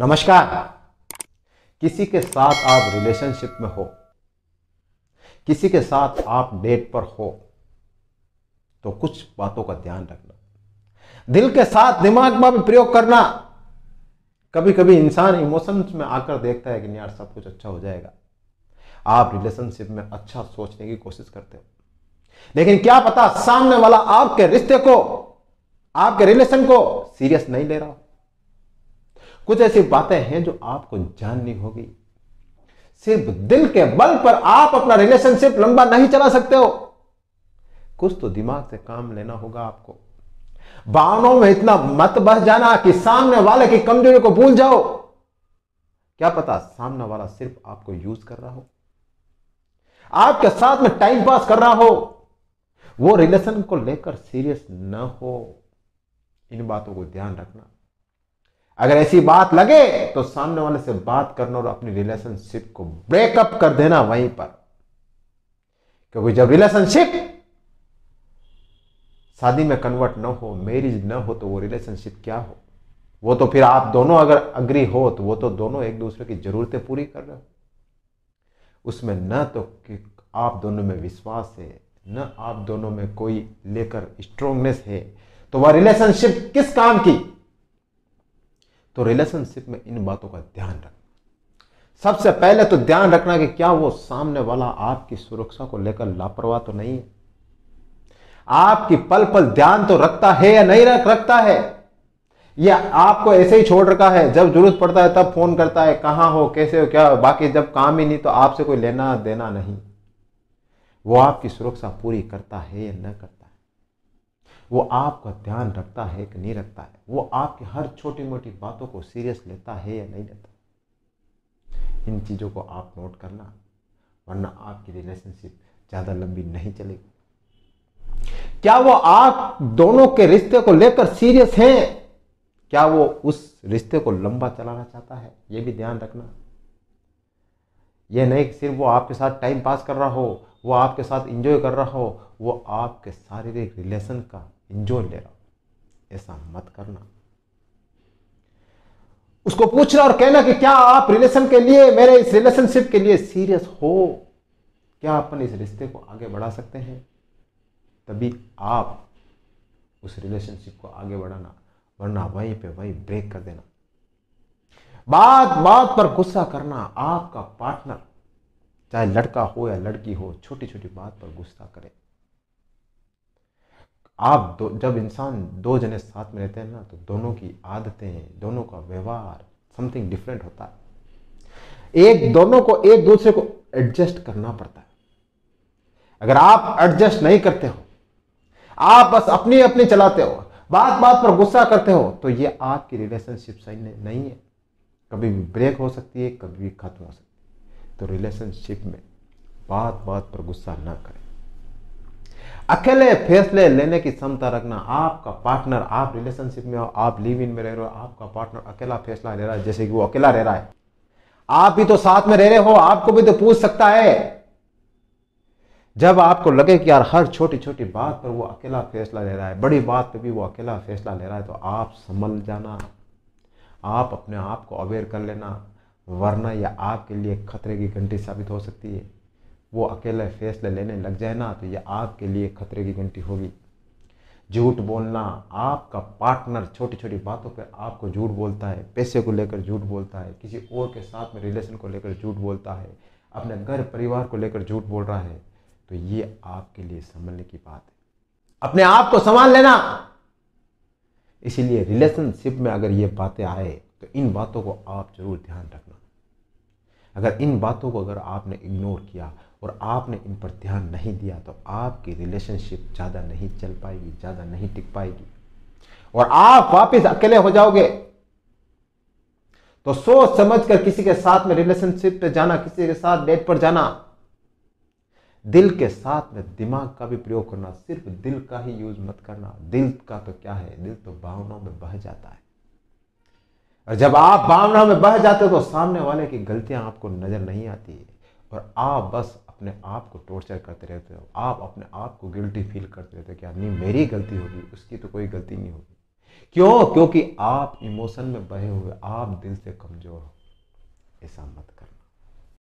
नमस्कार किसी के साथ आप रिलेशनशिप में हो किसी के साथ आप डेट पर हो तो कुछ बातों का ध्यान रखना दिल के साथ दिमाग में भी प्रयोग करना कभी कभी इंसान इमोशंस में आकर देखता है कि यार सब कुछ अच्छा हो जाएगा आप रिलेशनशिप में अच्छा सोचने की कोशिश करते हो लेकिन क्या पता सामने वाला आपके रिश्ते को आपके रिलेशन को सीरियस नहीं ले रहा हो कुछ ऐसी बातें हैं जो आपको जाननी होगी सिर्फ दिल के बल पर आप अपना रिलेशनशिप लंबा नहीं चला सकते हो कुछ तो दिमाग से काम लेना होगा आपको भावनाओं में इतना मत बस जाना कि सामने वाले की कमजोरी को भूल जाओ क्या पता सामने वाला सिर्फ आपको यूज कर रहा हो आपके साथ में टाइम पास कर रहा हो वो रिलेशन को लेकर सीरियस ना हो इन बातों को ध्यान रखना अगर ऐसी बात लगे तो सामने वाले से बात करना और अपनी रिलेशनशिप को ब्रेकअप कर देना वहीं पर क्योंकि जब रिलेशनशिप शादी में कन्वर्ट न हो मैरिज न हो तो वो रिलेशनशिप क्या हो वो तो फिर आप दोनों अगर अग्री हो तो वो तो दोनों एक दूसरे की ज़रूरतें पूरी कर रहे हो उसमें न तो कि आप दोनों में विश्वास है न आप दोनों में कोई लेकर स्ट्रोंगनेस है तो वह रिलेशनशिप किस काम की तो रिलेशनशिप में इन बातों का ध्यान रखना सबसे पहले तो ध्यान रखना कि क्या वो सामने वाला आपकी सुरक्षा को लेकर लापरवाह तो नहीं है आपकी पल पल ध्यान तो रखता है या नहीं रख रखता है या आपको ऐसे ही छोड़ रखा है जब जरूरत पड़ता है तब फोन करता है कहां हो कैसे हो क्या हो बाकी जब काम ही नहीं तो आपसे कोई लेना देना नहीं वो आपकी सुरक्षा पूरी करता है या न करता वो आपका ध्यान रखता है कि नहीं रखता है वो आपकी हर छोटी मोटी बातों को सीरियस लेता है या नहीं लेता इन चीज़ों को आप नोट करना वरना आपकी रिलेशनशिप ज़्यादा लंबी नहीं चलेगी क्या वो आप दोनों के रिश्ते को लेकर सीरियस हैं क्या वो उस रिश्ते को लंबा चलाना चाहता है ये भी ध्यान रखना यह नहीं सिर्फ वो आपके साथ टाइम पास कर रहा हो वो आपके साथ इंजॉय कर रहा हो वो आपके शारीरिक रिलेशन का इंजोर ले रहा ऐसा मत करना उसको पूछना और कहना कि क्या आप रिलेशन के लिए मेरे इस रिलेशनशिप के लिए सीरियस हो क्या अपन इस रिश्ते को आगे बढ़ा सकते हैं तभी आप उस रिलेशनशिप को आगे बढ़ाना वरना वहीं पे वहीं ब्रेक कर देना बात बात पर गुस्सा करना आपका पार्टनर चाहे लड़का हो या लड़की हो छोटी छोटी बात पर गुस्सा करे आप दो जब इंसान दो जने साथ में रहते हैं ना तो दोनों की आदतें दोनों का व्यवहार समथिंग डिफरेंट होता है एक दोनों को एक दूसरे को एडजस्ट करना पड़ता है अगर आप एडजस्ट नहीं करते हो आप बस अपने अपने चलाते हो बात बात पर गुस्सा करते हो तो ये आपकी रिलेशनशिप सही नहीं है कभी भी ब्रेक हो सकती है कभी भी खत्म हो सकती है तो रिलेशनशिप में बात बात पर गुस्सा ना करें अकेले फैसले लेने की क्षमता रखना आपका पार्टनर आप रिलेशनशिप में हो आप लिव इन में रह रहे हो आपका पार्टनर अकेला फैसला ले रहा है जैसे कि वो अकेला रह रहा है आप भी तो साथ में रह रहे हो आपको भी तो पूछ सकता है जब आपको लगे कि यार हर छोटी छोटी बात पर वो अकेला फैसला ले रहा है बड़ी बात पर भी वो अकेला फैसला ले रहा है तो आप संभल जाना आप अपने आप को अवेयर कर लेना वरना यह आपके लिए खतरे की घंटी साबित हो सकती है वो अकेले फैसले लेने लग जाए ना तो ये आपके लिए खतरे की घंटी होगी झूठ बोलना आपका पार्टनर छोटी छोटी बातों पे आपको झूठ बोलता है पैसे को लेकर झूठ बोलता है किसी और के साथ में रिलेशन को लेकर झूठ बोलता है अपने घर परिवार को लेकर झूठ बोल रहा है तो ये आपके लिए संभलने की बात है अपने आप को संभाल लेना इसीलिए रिलेशनशिप में अगर ये बातें आए तो इन बातों को आप जरूर ध्यान रखना अगर इन बातों को अगर आपने इग्नोर किया और आपने इन पर ध्यान नहीं दिया तो आपकी रिलेशनशिप ज़्यादा नहीं चल पाएगी ज़्यादा नहीं टिक पाएगी और आप वापस अकेले हो जाओगे तो सोच समझ कर किसी के साथ में रिलेशनशिप पे जाना किसी के साथ डेट पर जाना दिल के साथ में दिमाग का भी प्रयोग करना सिर्फ दिल का ही यूज मत करना दिल का तो क्या है दिल तो भावनाओं में बह जाता है और जब आप भावना में बह जाते हो तो सामने वाले की गलतियां आपको नज़र नहीं आती है और आप बस अपने आप को टॉर्चर करते रहते हो आप अपने आप को गिल्टी फील करते रहते हो कि नहीं मेरी गलती होगी उसकी तो कोई गलती नहीं होगी क्यों क्योंकि आप इमोशन में बहे हुए आप दिल से कमज़ोर हो ऐसा मत करना